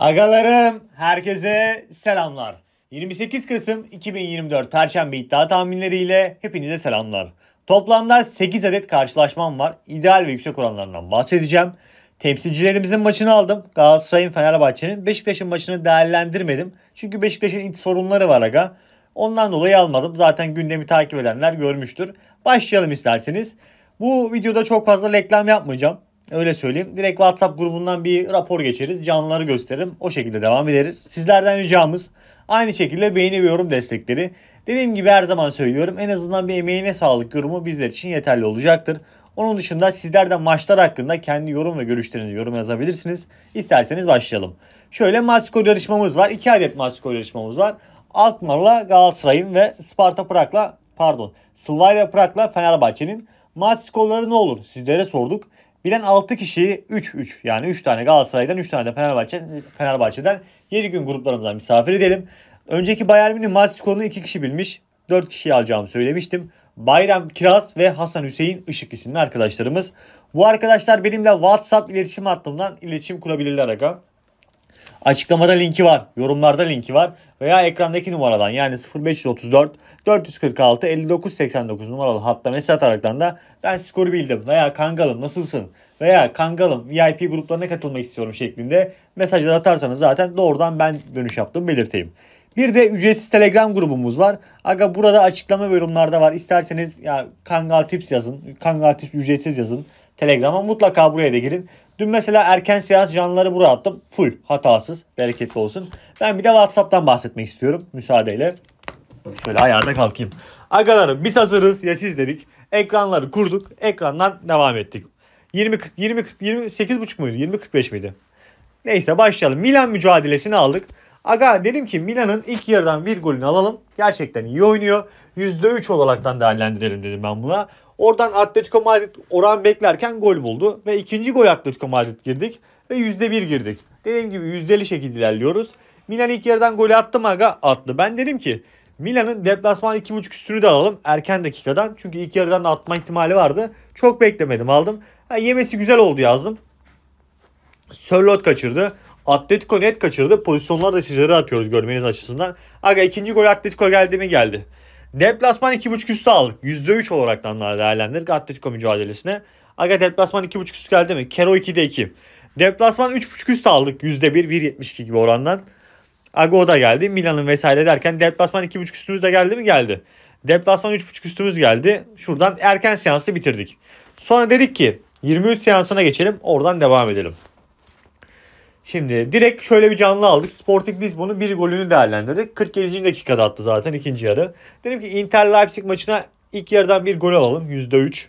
Agalarım herkese selamlar. 28 Kasım 2024 Perşembe iddia tahminleriyle hepinize selamlar. Toplamda 8 adet karşılaşmam var. İdeal ve yüksek oranlarından bahsedeceğim. Temsilcilerimizin maçını aldım. Galatasaray'ın, Fenerbahçe'nin, Beşiktaş'ın maçını değerlendirmedim. Çünkü Beşiktaş'ın iç sorunları var aga. Ondan dolayı almadım. Zaten gündemi takip edenler görmüştür. Başlayalım isterseniz. Bu videoda çok fazla reklam yapmayacağım. Öyle söyleyeyim. Direkt WhatsApp grubundan bir rapor geçeriz. Canlıları gösteririm. O şekilde devam ederiz. Sizlerden ricamız aynı şekilde beğeni ve yorum destekleri. Dediğim gibi her zaman söylüyorum. En azından bir emeğine sağlık yorumu bizler için yeterli olacaktır. Onun dışında sizler de maçlar hakkında kendi yorum ve görüşlerinizi yorum yazabilirsiniz. İsterseniz başlayalım. Şöyle maç skor yarışmamız var. İki adet maç skor yarışmamız var. Alkmaar'la Galatasaray'ın ve Sparta Prag'la pardon Slavia Prag'la Fenerbahçe'nin maç skorları ne olur sizlere sorduk. Bilen 6 kişi 3-3 yani 3 tane Galatasaray'dan 3 tane de Fenerbahçe, Fenerbahçe'den 7 gün gruplarımızdan misafir edelim. Önceki Bayern Münih maç skorunu 2 kişi bilmiş. 4 kişiyi alacağımı söylemiştim. Bayram Kiraz ve Hasan Hüseyin Işık isimli arkadaşlarımız. Bu arkadaşlar benimle WhatsApp iletişim hattımdan iletişim kurabilirler aga. Açıklamada linki var, yorumlarda linki var veya ekrandaki numaradan yani 0534 446 5989 numaralı hatta mesaj ataraktan da ben skoru bildim veya kangalım nasılsın veya kangalım VIP gruplarına katılmak istiyorum şeklinde mesajlar atarsanız zaten doğrudan ben dönüş yaptım belirteyim. Bir de ücretsiz Telegram grubumuz var. Aga burada açıklama ve yorumlarda var. İsterseniz ya Kangal Tips yazın. Kangal Tips ücretsiz yazın. Telegram'a mutlaka buraya da girin. Dün mesela erken seans canlıları buraya attım. Full hatasız bereketli olsun. Ben bir de Whatsapp'tan bahsetmek istiyorum müsaadeyle. Şöyle ayarda kalkayım. Agalarım biz hazırız ya siz dedik. Ekranları kurduk. Ekrandan devam ettik. 20 40 20 28 buçuk muydu? 20 miydi? Neyse başlayalım. Milan mücadelesini aldık. Aga dedim ki Milan'ın ilk yarıdan bir golünü alalım. Gerçekten iyi oynuyor. %3 olaraktan değerlendirelim dedim ben buna. Oradan Atletico Madrid oran beklerken gol buldu. Ve ikinci gol Atletico Madrid girdik. Ve %1 girdik. Dediğim gibi %50 şekilde ilerliyoruz. Milan ilk yarıdan golü attı Aga attı. Ben dedim ki Milan'ın deplasman 2.5 üstünü de alalım erken dakikadan. Çünkü ilk yarıdan atma ihtimali vardı. Çok beklemedim aldım. Ha, yemesi güzel oldu yazdım. Sörlot kaçırdı. Atletico net kaçırdı. Pozisyonları da sizlere atıyoruz görmeniz açısından. Aga ikinci gol Atletico geldi mi geldi. Deplasman 2.5 üstü aldık. %3 olaraktan daha değerlendirdik Atletico mücadelesine. Aga deplasman 2.5 üstü geldi mi? Kero 2'de 2. Deplasman 3.5 üstü aldık. %1, 1.72 gibi orandan. Aga o da geldi. Milan'ın vesaire derken deplasman 2.5 üstümüz de geldi mi? Geldi. Deplasman 3.5 üstümüz geldi. Şuradan erken seansı bitirdik. Sonra dedik ki 23 seansına geçelim. Oradan devam edelim. Şimdi direkt şöyle bir canlı aldık. Sporting Lisbon'un bir golünü değerlendirdik. 47. dakikada attı zaten ikinci yarı. Dedim ki Inter Leipzig maçına ilk yarıdan bir gol alalım. %3.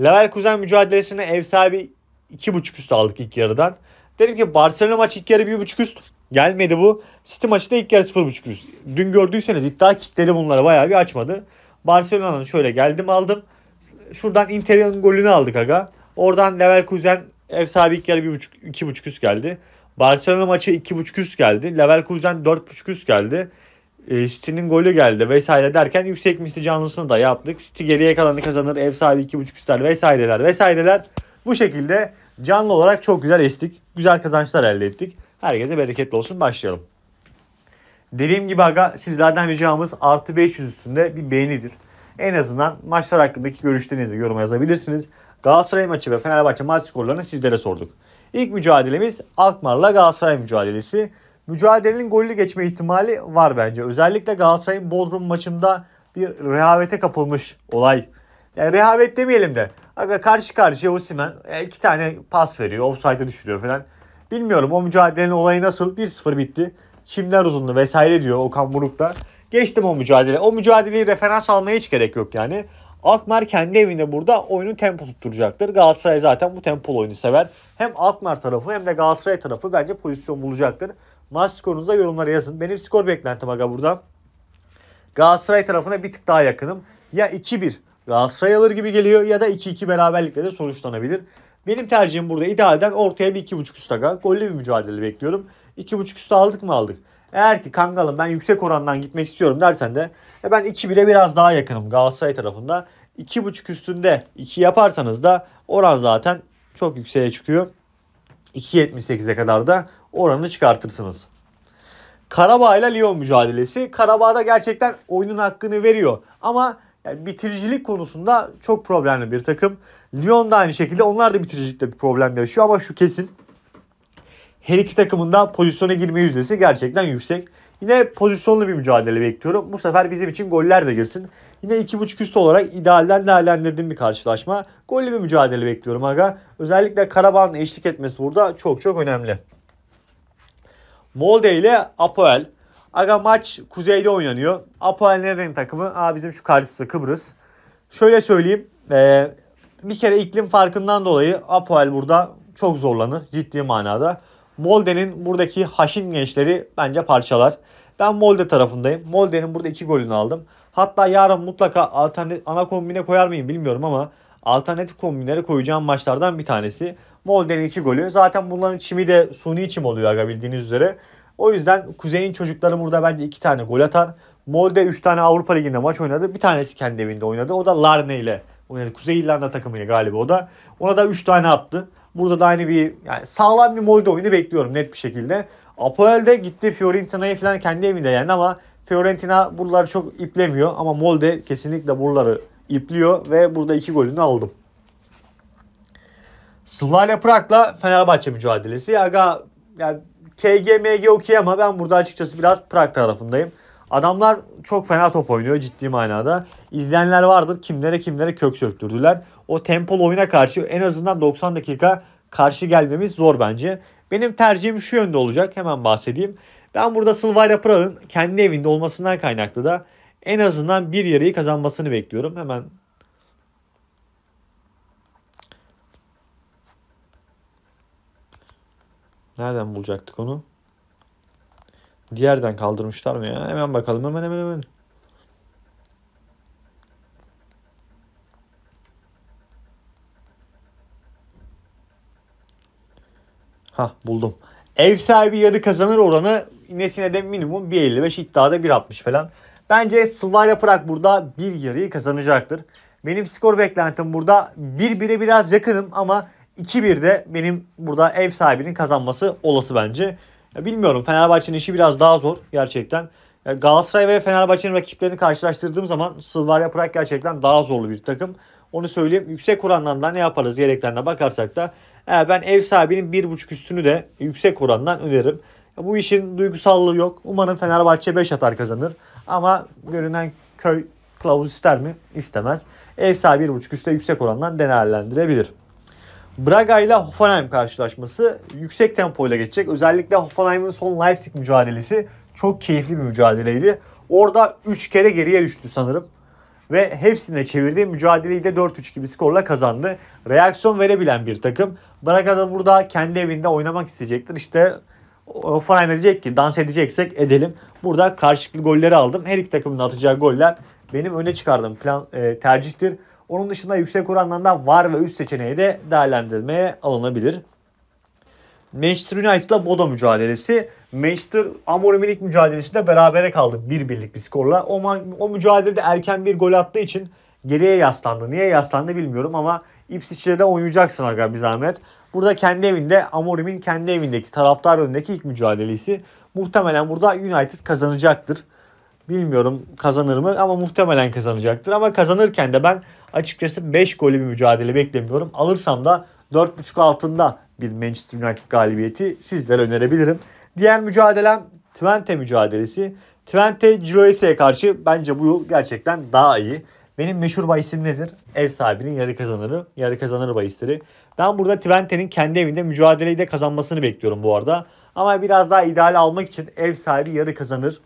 Leverkusen mücadelesine ev sahibi 2.5 üst aldık ilk yarıdan. Dedim ki Barcelona maçı ilk yarı 1.5 üst. Gelmedi bu. City maçı da ilk yarı 0.5 üst. Dün gördüyseniz iddia kitledi bunları bayağı bir açmadı. Barcelona'nın şöyle geldim aldım. Şuradan Inter'in golünü aldık aga. Oradan Leverkusen Ev sahibi ilk yarı 2.5 üst geldi. Barcelona maçı 2.5 üst geldi. Leverkusen 4.5 üst geldi. E, City'nin golü geldi vesaire derken yüksek misli canlısını da yaptık. City geriye kalanı kazanır. Ev sahibi 2.5 üstler vesaireler vesaireler. Bu şekilde canlı olarak çok güzel estik. Güzel kazançlar elde ettik. Herkese bereketli olsun. Başlayalım. Dediğim gibi aga sizlerden ricamız artı 500 üstünde bir beğenidir. En azından maçlar hakkındaki görüşlerinizi yoruma yazabilirsiniz. Galatasaray maçı ve Fenerbahçe maç skorlarını sizlere sorduk. İlk mücadelemiz Alkmaar'la Galatasaray mücadelesi. Mücadelenin gollü geçme ihtimali var bence. Özellikle Galatasaray'ın Bodrum maçında bir rehavete kapılmış olay. Yani rehavet demeyelim de. Aga karşı karşıya Osimhen e, iki tane pas veriyor. Offside'ı düşürüyor falan. Bilmiyorum o mücadelenin olayı nasıl? 1-0 bitti. Çimler uzundu vesaire diyor Okan Buruk da. Geçtim o mücadele. O mücadeleyi referans almaya hiç gerek yok yani. Altmer kendi evinde burada oyunu tempo tutturacaktır. Galatasaray zaten bu tempo oyunu sever. Hem Altmer tarafı hem de Galatasaray tarafı bence pozisyon bulacaktır. Maç skorunuza yorumlara yazın. Benim skor beklentim aga burada. Galatasaray tarafına bir tık daha yakınım. Ya 2-1 Galatasaray alır gibi geliyor ya da 2-2 beraberlikle de sonuçlanabilir. Benim tercihim burada idealden ortaya bir 2.5 üst aga. Gollü bir mücadele bekliyorum. 2.5 üstü aldık mı aldık. Eğer ki Kangal'ın ben yüksek orandan gitmek istiyorum dersen de e ben 2-1'e biraz daha yakınım Galatasaray tarafında. 2.5 üstünde 2 yaparsanız da oran zaten çok yükseğe çıkıyor. 2.78'e kadar da oranı çıkartırsınız. Karabağ ile Lyon mücadelesi. da gerçekten oyunun hakkını veriyor. Ama yani bitiricilik konusunda çok problemli bir takım. Lyon da aynı şekilde onlar da bitiricilikte bir problem yaşıyor ama şu kesin her iki takımında da pozisyona girme yüzdesi gerçekten yüksek. Yine pozisyonlu bir mücadele bekliyorum. Bu sefer bizim için goller de girsin. Yine 2.5 üst olarak idealden değerlendirdiğim bir karşılaşma. Gollü bir mücadele bekliyorum aga. Özellikle Karabağ'ın eşlik etmesi burada çok çok önemli. Molde ile Apoel. Aga maç kuzeyde oynanıyor. Apoel nerenin takımı? Aa bizim şu karşısı Kıbrıs. Şöyle söyleyeyim. Ee, bir kere iklim farkından dolayı Apoel burada çok zorlanır ciddi manada. Molde'nin buradaki Haşim gençleri bence parçalar. Ben Molde tarafındayım. Molde'nin burada iki golünü aldım. Hatta yarın mutlaka alternatif ana kombine koyar mıyım bilmiyorum ama alternatif kombinlere koyacağım maçlardan bir tanesi. Molde'nin iki golü. Zaten bunların çimi de suni çim oluyor aga bildiğiniz üzere. O yüzden Kuzey'in çocukları burada bence iki tane gol atar. Molde 3 tane Avrupa Ligi'nde maç oynadı. Bir tanesi kendi evinde oynadı. O da Larne ile oynadı. Kuzey İrlanda takımıyla galiba o da. Ona da 3 tane attı. Burada da aynı bir yani sağlam bir Molde oyunu bekliyorum net bir şekilde. Apoel'de gitti Fiorentina'yı falan kendi evinde yendi ama Fiorentina buraları çok iplemiyor ama Molde kesinlikle buraları ipliyor ve burada iki golünü aldım. Slavia Prag'la Fenerbahçe mücadelesi. ya yani KG MG okey ama ben burada açıkçası biraz Prag tarafındayım. Adamlar çok fena top oynuyor ciddi manada. İzleyenler vardır kimlere kimlere kök söktürdüler. O tempolu oyuna karşı en azından 90 dakika karşı gelmemiz zor bence. Benim tercihim şu yönde olacak hemen bahsedeyim. Ben burada Silva ile kendi evinde olmasından kaynaklı da en azından bir yarıyı kazanmasını bekliyorum. Hemen Nereden bulacaktık onu? Diğerden kaldırmışlar mı ya? Hemen bakalım hemen hemen hemen. Ha buldum. Ev sahibi yarı kazanır oranı Nesine de minimum 1.55 iddiada 1.60 falan. Bence Slavia Prag burada bir yarıyı kazanacaktır. Benim skor beklentim burada 1-1'e biraz yakınım ama 2-1'de benim burada ev sahibinin kazanması olası bence. Ya bilmiyorum Fenerbahçe'nin işi biraz daha zor gerçekten. Galatasaray ve Fenerbahçe'nin rakiplerini karşılaştırdığım zaman Sılvarya Prag gerçekten daha zorlu bir takım. Onu söyleyeyim. Yüksek orandan da ne yaparız diyerekten bakarsak da e, ben ev sahibinin 1.5 üstünü de yüksek orandan öneririm. Bu işin duygusallığı yok. Umarım Fenerbahçe 5 atar kazanır. Ama görünen köy kılavuz ister mi? İstemez. Ev sahibi 1.5 üstte yüksek orandan değerlendirebilir. Braga ile Hoffenheim karşılaşması yüksek tempoyla geçecek. Özellikle Hoffenheim'in son Leipzig mücadelesi çok keyifli bir mücadeleydi. Orada 3 kere geriye düştü sanırım. Ve hepsine çevirdiği mücadeleyi de 4-3 gibi skorla kazandı. Reaksiyon verebilen bir takım. Braga da burada kendi evinde oynamak isteyecektir. İşte Hoffenheim edecek ki dans edeceksek edelim. Burada karşılıklı golleri aldım. Her iki takımın atacağı goller benim öne çıkardığım plan e, tercihtir. Onun dışında yüksek orandan da var ve üst seçeneği de değerlendirmeye alınabilir. Manchester United'la Bodo mücadelesi. Manchester Amorim'in ilk mücadelesinde berabere kaldı. Bir birlik bir skorla. O, o mücadelede erken bir gol attığı için geriye yaslandı. Niye yaslandı bilmiyorum ama Ipswich'te de oynayacaksın aga bir zahmet. Burada kendi evinde Amorim'in kendi evindeki taraftar önündeki ilk mücadelesi. Muhtemelen burada United kazanacaktır. Bilmiyorum kazanır mı ama muhtemelen kazanacaktır. Ama kazanırken de ben açıkçası 5 golü bir mücadele beklemiyorum. Alırsam da 4.5 altında bir Manchester United galibiyeti sizlere önerebilirim. Diğer mücadelem Twente mücadelesi. Twente Giroese'ye karşı bence bu yıl gerçekten daha iyi. Benim meşhur bahisim nedir? Ev sahibinin yarı kazanırı, yarı kazanır bahisleri. Ben burada Twente'nin kendi evinde mücadeleyi de kazanmasını bekliyorum bu arada. Ama biraz daha ideal almak için ev sahibi yarı kazanır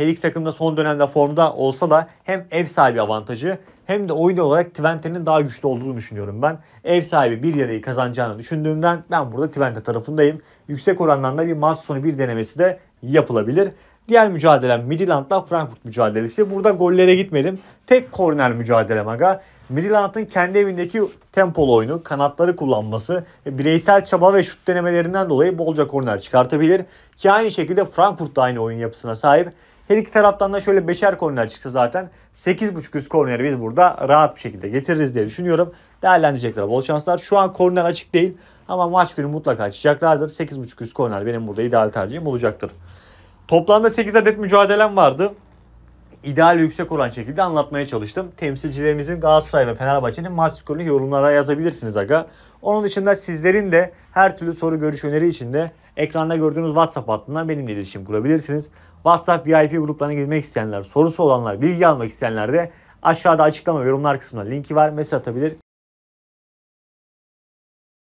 her iki takım da son dönemde formda olsa da hem ev sahibi avantajı hem de oyun olarak Twente'nin daha güçlü olduğunu düşünüyorum ben. Ev sahibi bir yarayı kazanacağını düşündüğümden ben burada Twente tarafındayım. Yüksek orandan da bir maç sonu bir denemesi de yapılabilir. Diğer mücadele Midland'la Frankfurt mücadelesi. Burada gollere gitmedim. Tek korner mücadele maga. Midland'ın kendi evindeki tempolu oyunu, kanatları kullanması, bireysel çaba ve şut denemelerinden dolayı bolca korner çıkartabilir. Ki aynı şekilde Frankfurt da aynı oyun yapısına sahip. Her iki taraftan da şöyle beşer korner çıksa zaten 8.5 üst korneri biz burada rahat bir şekilde getiririz diye düşünüyorum. Değerlendirecekler bol şanslar. Şu an korner açık değil ama maç günü mutlaka açacaklardır. 8.5 üst korner benim burada ideal tercihim olacaktır. Toplamda 8 adet mücadelem vardı. İdeal yüksek oran şekilde anlatmaya çalıştım. Temsilcilerimizin Galatasaray ve Fenerbahçe'nin maç skorunu yorumlara yazabilirsiniz aga. Onun dışında sizlerin de her türlü soru görüş öneri için de ekranda gördüğünüz WhatsApp hattından benimle iletişim kurabilirsiniz. WhatsApp VIP gruplarına girmek isteyenler, sorusu olanlar, bilgi almak isteyenler de aşağıda açıklama yorumlar kısmına linki var. Mesaj atabilir.